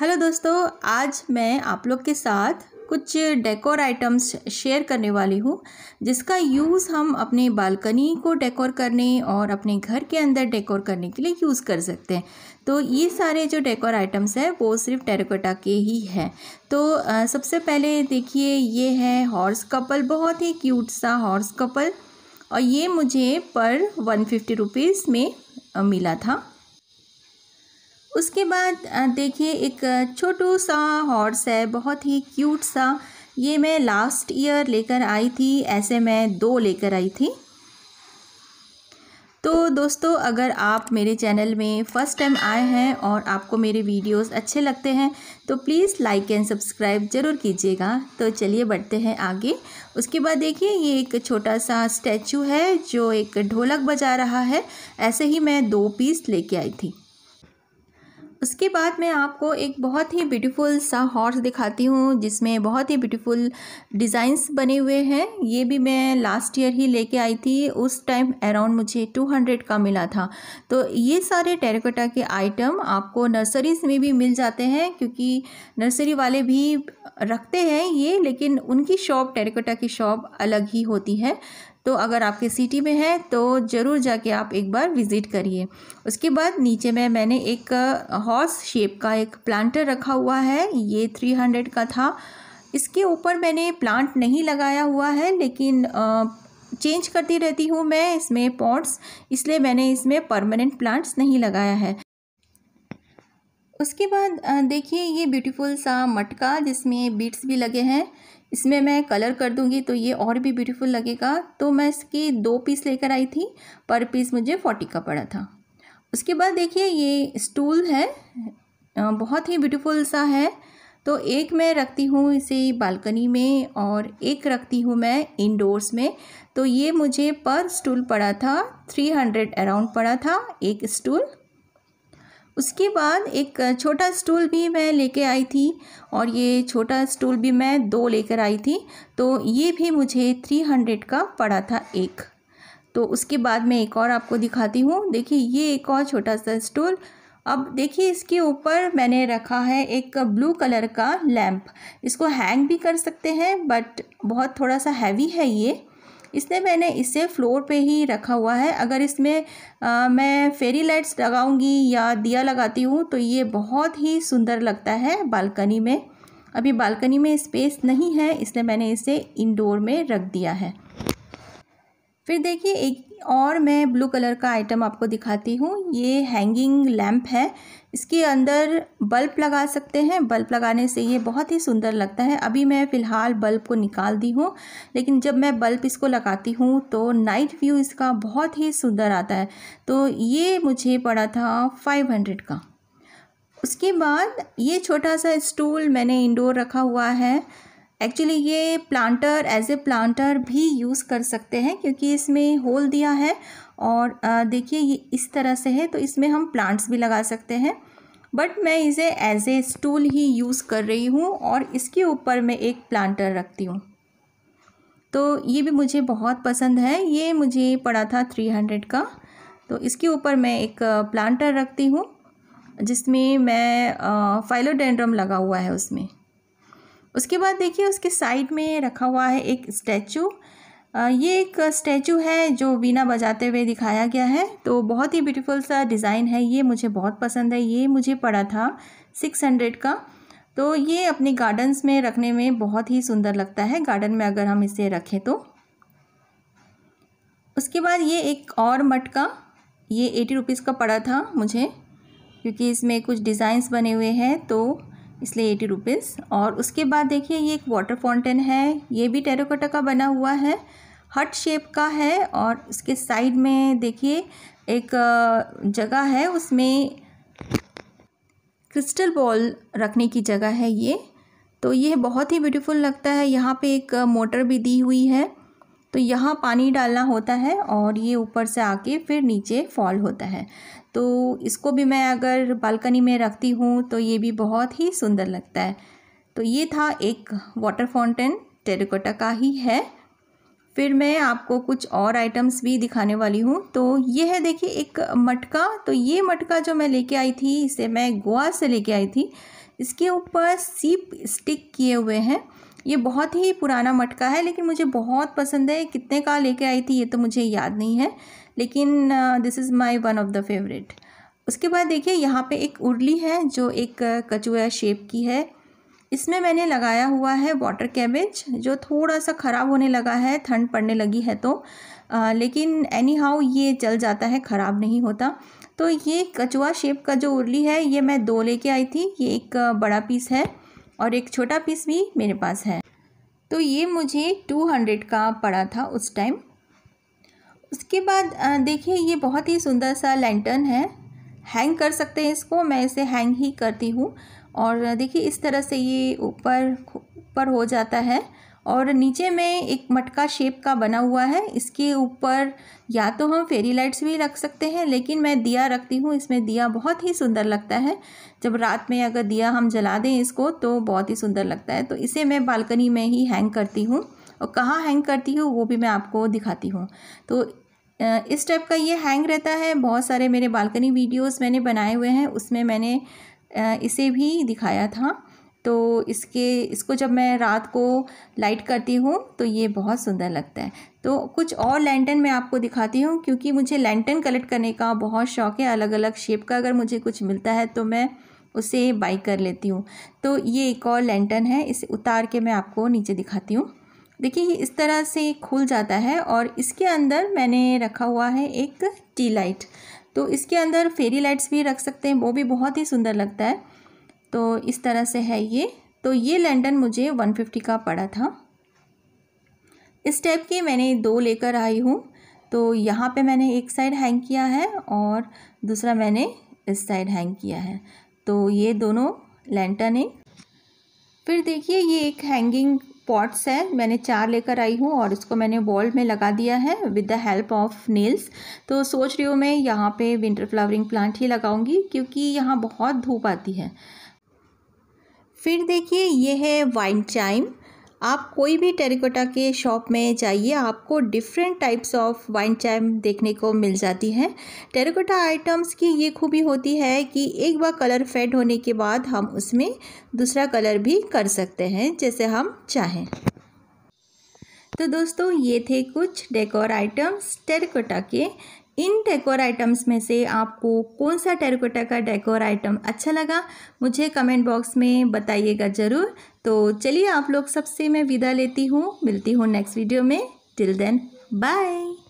hello दोस्तों आज मैं आप लोग के साथ कुछ डेकोर आइटम्स शेयर करने वाली हूँ जिसका यूज़ हम अपने बालकनी को डेकोर करने और अपने घर के अंदर डेकोर करने के लिए यूज़ कर सकते हैं तो ये सारे जो डेकोर आइटम्स हैं वो सिर्फ टेरकोटा के ही हैं तो आ, सबसे पहले देखिए ये है हॉर्स कपल बहुत ही क्यूट सा हॉर्स कपल और ये मुझे पर वन फिफ्टी रुपीज़ में मिला था उसके बाद देखिए एक छोटू सा हॉर्स है बहुत ही क्यूट सा ये मैं लास्ट ईयर लेकर आई थी ऐसे मैं दो लेकर आई थी तो दोस्तों अगर आप मेरे चैनल में फ़र्स्ट टाइम आए हैं और आपको मेरे वीडियोस अच्छे लगते हैं तो प्लीज़ लाइक एंड सब्सक्राइब ज़रूर कीजिएगा तो चलिए बढ़ते हैं आगे उसके बाद देखिए ये एक छोटा सा स्टैचू है जो एक ढोलक बजा रहा है ऐसे ही मैं दो पीस लेके आई थी उसके बाद मैं आपको एक बहुत ही ब्यूटीफुल सा हॉर्स दिखाती हूँ जिसमें बहुत ही ब्यूटीफुल डिज़ाइंस बने हुए हैं ये भी मैं लास्ट ईयर ही लेके आई थी उस टाइम अराउंड मुझे 200 का मिला था तो ये सारे टेरिकोटा के आइटम आपको नर्सरीज में भी मिल जाते हैं क्योंकि नर्सरी वाले भी रखते हैं ये लेकिन उनकी शॉप टेरिकोटा की शॉप अलग ही होती है तो अगर आपके सिटी में है तो ज़रूर जाके आप एक बार विज़िट करिए उसके बाद नीचे में मैंने एक हॉर्स शेप का एक प्लांटर रखा हुआ है ये थ्री हंड्रेड का था इसके ऊपर मैंने प्लांट नहीं लगाया हुआ है लेकिन आ, चेंज करती रहती हूँ मैं इसमें पॉट्स इसलिए मैंने इसमें परमानेंट प्लांट्स नहीं लगाया है उसके बाद देखिए ये ब्यूटीफुल सा मटका जिसमें बीट्स भी लगे हैं इसमें मैं कलर कर दूंगी तो ये और भी ब्यूटीफुल लगेगा तो मैं इसकी दो पीस लेकर आई थी पर पीस मुझे फोर्टी का पड़ा था उसके बाद देखिए ये स्टूल है बहुत ही ब्यूटीफुल सा है तो एक मैं रखती हूँ इसे बालकनी में और एक रखती हूँ मैं इंडोर्स में तो ये मुझे पर स्टूल पड़ा था थ्री हंड्रेड अराउंड पड़ा था एक स्टूल उसके बाद एक छोटा स्टूल भी मैं लेके आई थी और ये छोटा स्टूल भी मैं दो लेकर आई थी तो ये भी मुझे थ्री हंड्रेड का पड़ा था एक तो उसके बाद मैं एक और आपको दिखाती हूँ देखिए ये एक और छोटा सा स्टूल अब देखिए इसके ऊपर मैंने रखा है एक ब्लू कलर का लैम्प इसको हैंग भी कर सकते हैं बट बहुत थोड़ा सा हैवी है ये इसलिए मैंने इसे फ्लोर पे ही रखा हुआ है अगर इसमें आ, मैं फेरी लाइट्स लगाऊंगी या दिया लगाती हूँ तो ये बहुत ही सुंदर लगता है बालकनी में अभी बालकनी में स्पेस नहीं है इसलिए मैंने इसे इनडोर में रख दिया है फिर देखिए एक और मैं ब्लू कलर का आइटम आपको दिखाती हूँ ये हैंगिंग लैम्प है इसके अंदर बल्ब लगा सकते हैं बल्ब लगाने से ये बहुत ही सुंदर लगता है अभी मैं फ़िलहाल बल्ब को निकाल दी हूँ लेकिन जब मैं बल्ब इसको लगाती हूँ तो नाइट व्यू इसका बहुत ही सुंदर आता है तो ये मुझे पड़ा था फाइव हंड्रेड का उसके बाद ये छोटा सा स्टूल मैंने इंडोर रखा हुआ है एक्चुअली ये प्लांटर एज ए प्लांटर भी यूज़ कर सकते हैं क्योंकि इसमें होल दिया है और देखिए ये इस तरह से है तो इसमें हम प्लांट्स भी लगा सकते हैं बट मैं इसे एज ए स्टूल ही यूज़ कर रही हूँ और इसके ऊपर मैं एक प्लांटर रखती हूँ तो ये भी मुझे बहुत पसंद है ये मुझे पड़ा था थ्री हंड्रेड का तो इसके ऊपर मैं एक प्लांटर रखती हूँ जिसमें मैं फाइलोडेंड्रम लगा हुआ है उसमें उसके बाद देखिए उसके साइड में रखा हुआ है एक स्टैचू ये एक स्टैचू है जो बीना बजाते हुए दिखाया गया है तो बहुत ही ब्यूटीफुल सा डिज़ाइन है ये मुझे बहुत पसंद है ये मुझे पड़ा था सिक्स हंड्रेड का तो ये अपने गार्डन्स में रखने में बहुत ही सुंदर लगता है गार्डन में अगर हम इसे रखें तो उसके बाद ये एक और मटका ये एटी रुपीज़ का पड़ा था मुझे क्योंकि इसमें कुछ डिज़ाइंस बने हुए हैं तो इसलिए एटी रुपीज़ और उसके बाद देखिए ये एक वाटर फाउंटेन है ये भी टेरोकोटा का बना हुआ है हट शेप का है और उसके साइड में देखिए एक जगह है उसमें क्रिस्टल बॉल रखने की जगह है ये तो ये बहुत ही ब्यूटीफुल लगता है यहाँ पे एक मोटर भी दी हुई है तो यहाँ पानी डालना होता है और ये ऊपर से आके फिर नीचे फॉल होता है तो इसको भी मैं अगर बालकनी में रखती हूँ तो ये भी बहुत ही सुंदर लगता है तो ये था एक वाटर फाउंटेन टेरिकोटा का ही है फिर मैं आपको कुछ और आइटम्स भी दिखाने वाली हूँ तो ये है देखिए एक मटका तो ये मटका जो मैं लेके आई थी इसे मैं गोवा से लेके आई थी इसके ऊपर सीप स्टिक किए हुए हैं ये बहुत ही पुराना मटका है लेकिन मुझे बहुत पसंद है कितने का लेके आई थी ये तो मुझे याद नहीं है लेकिन this is my one of the favourite उसके बाद देखिए यहाँ पे एक उर्ली है जो एक कचुआ शेप की है इसमें मैंने लगाया हुआ है वाटर कैबेज जो थोड़ा सा ख़राब होने लगा है ठंड पड़ने लगी है तो आ, लेकिन एनी हाउ ये चल जाता है ख़राब नहीं होता तो ये कचुआ शेप का जो उर्ली है ये मैं दो लेके आई थी ये एक बड़ा पीस है और एक छोटा पीस भी मेरे पास है तो ये मुझे टू हंड्रेड का पड़ा था उस टाइम उसके बाद देखिए ये बहुत ही सुंदर सा लैंटर्न है हैंग कर सकते हैं इसको मैं इसे हैंग ही करती हूँ और देखिए इस तरह से ये ऊपर ऊपर हो जाता है और नीचे में एक मटका शेप का बना हुआ है इसके ऊपर या तो हम फेरी लाइट्स भी रख सकते हैं लेकिन मैं दिया रखती हूँ इसमें दिया बहुत ही सुंदर लगता है जब रात में अगर दिया हम जला दें इसको तो बहुत ही सुंदर लगता है तो इसे मैं बालकनी में ही हैंग करती हूँ और कहाँ हैंग करती हूँ वो भी मैं आपको दिखाती हूँ तो इस टाइप का ये हैंग रहता है बहुत सारे मेरे बालकनी वीडियोस मैंने बनाए हुए हैं उसमें मैंने इसे भी दिखाया था तो इसके इसको जब मैं रात को लाइट करती हूँ तो ये बहुत सुंदर लगता है तो कुछ और लैंटन मैं आपको दिखाती हूँ क्योंकि मुझे लैंटन कलेक्ट करने का बहुत शौक है अलग अलग शेप का अगर मुझे कुछ मिलता है तो मैं उसे बाई कर लेती हूँ तो ये एक और लैंटन है इसे उतार के मैं आपको नीचे दिखाती हूँ देखिए इस तरह से खुल जाता है और इसके अंदर मैंने रखा हुआ है एक टी लाइट तो इसके अंदर फेरी लाइट्स भी रख सकते हैं वो भी बहुत ही सुंदर लगता है तो इस तरह से है ये तो ये लैंडन मुझे 150 का पड़ा था इस टाइप की मैंने दो लेकर आई हूँ तो यहाँ पे मैंने एक साइड हैंग किया है और दूसरा मैंने इस साइड हैंग किया है तो ये दोनों लैंटन है फिर देखिए ये एक हैंगिंग पॉट्स है मैंने चार लेकर आई हूँ और इसको मैंने वॉल में लगा दिया है with the help of nails तो सोच रही हूँ मैं यहाँ पे विंटर फ्लावरिंग प्लांट ही लगाऊंगी क्योंकि यहाँ बहुत धूप आती है फिर देखिए ये है वाइन चाइम आप कोई भी टेरिकोटा के शॉप में जाइए आपको different types of wind chime देखने को मिल जाती है टेरिकोटा आइटम्स की ये खूबी होती है कि एक बार कलर फेड होने के बाद हम उसमें दूसरा कलर भी कर सकते हैं जैसे हम चाहें तो दोस्तों ये थे कुछ डेकोर आइटम्स टेरिकोटा के इन डेकोर आइटम्स में से आपको कौन सा टेरिकोटा का डेकोर आइटम अच्छा लगा मुझे कमेंट बॉक्स में बताइएगा ज़रूर तो चलिए आप लोग सबसे मैं विदा लेती हूँ मिलती हूँ नेक्स्ट वीडियो में टिल देन बाय